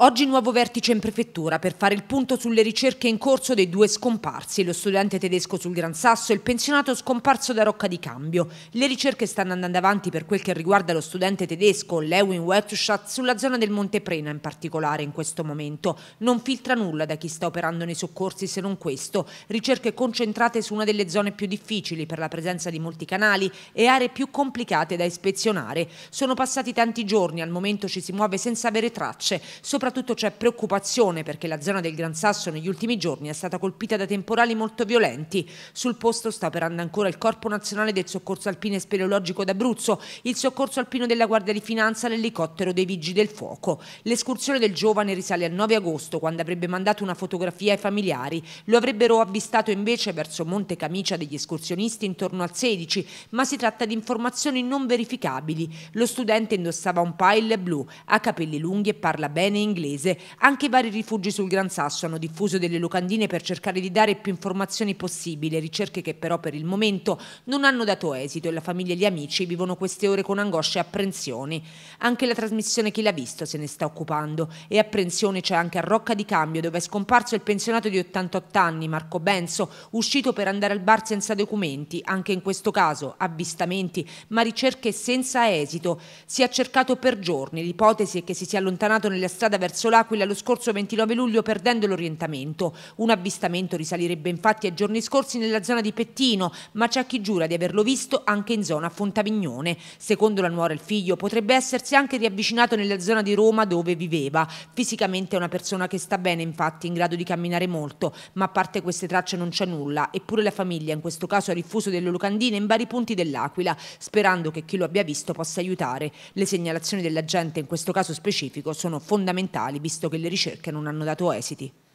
Oggi nuovo vertice in prefettura per fare il punto sulle ricerche in corso dei due scomparsi, lo studente tedesco sul Gran Sasso e il pensionato scomparso da Rocca di Cambio. Le ricerche stanno andando avanti per quel che riguarda lo studente tedesco Lewin Wetschat sulla zona del Monte Prena in particolare in questo momento. Non filtra nulla da chi sta operando nei soccorsi se non questo. Ricerche concentrate su una delle zone più difficili per la presenza di molti canali e aree più complicate da ispezionare. Sono passati tanti giorni, al momento ci si muove senza avere tracce, soprattutto soprattutto c'è preoccupazione perché la zona del Gran Sasso negli ultimi giorni è stata colpita da temporali molto violenti. Sul posto sta operando ancora il Corpo Nazionale del Soccorso Alpino e Speleologico d'Abruzzo, il Soccorso Alpino della Guardia di Finanza, l'elicottero dei Vigili del Fuoco. L'escursione del giovane risale al 9 agosto, quando avrebbe mandato una fotografia ai familiari. Lo avrebbero avvistato invece verso Monte Camicia degli escursionisti intorno al 16, ma si tratta di informazioni non verificabili. Lo studente indossava un pile blu, ha capelli lunghi e parla bene inglese inglese. Anche i vari rifugi sul Gran Sasso hanno diffuso delle locandine per cercare di dare più informazioni possibile, ricerche che però per il momento non hanno dato esito e la famiglia e gli amici vivono queste ore con angoscia e apprensioni. Anche la trasmissione Chi l'ha visto se ne sta occupando e apprensione c'è anche a Rocca di Cambio dove è scomparso il pensionato di 88 anni Marco Benso, uscito per andare al bar senza documenti, anche in questo caso avvistamenti, ma ricerche senza esito. Si è cercato per giorni, l'ipotesi è che si sia allontanato nella strada verso verso l'Aquila lo scorso 29 luglio perdendo l'orientamento. Un avvistamento risalirebbe infatti ai giorni scorsi nella zona di Pettino, ma c'è chi giura di averlo visto anche in zona Fontavignone. Secondo la nuora il figlio potrebbe essersi anche riavvicinato nella zona di Roma dove viveva. Fisicamente è una persona che sta bene infatti, in grado di camminare molto, ma a parte queste tracce non c'è nulla, eppure la famiglia in questo caso ha rifuso delle locandine in vari punti dell'Aquila, sperando che chi lo abbia visto possa aiutare. Le segnalazioni della gente in questo caso specifico sono fondamentali fondamentali, visto che le ricerche non hanno dato esiti.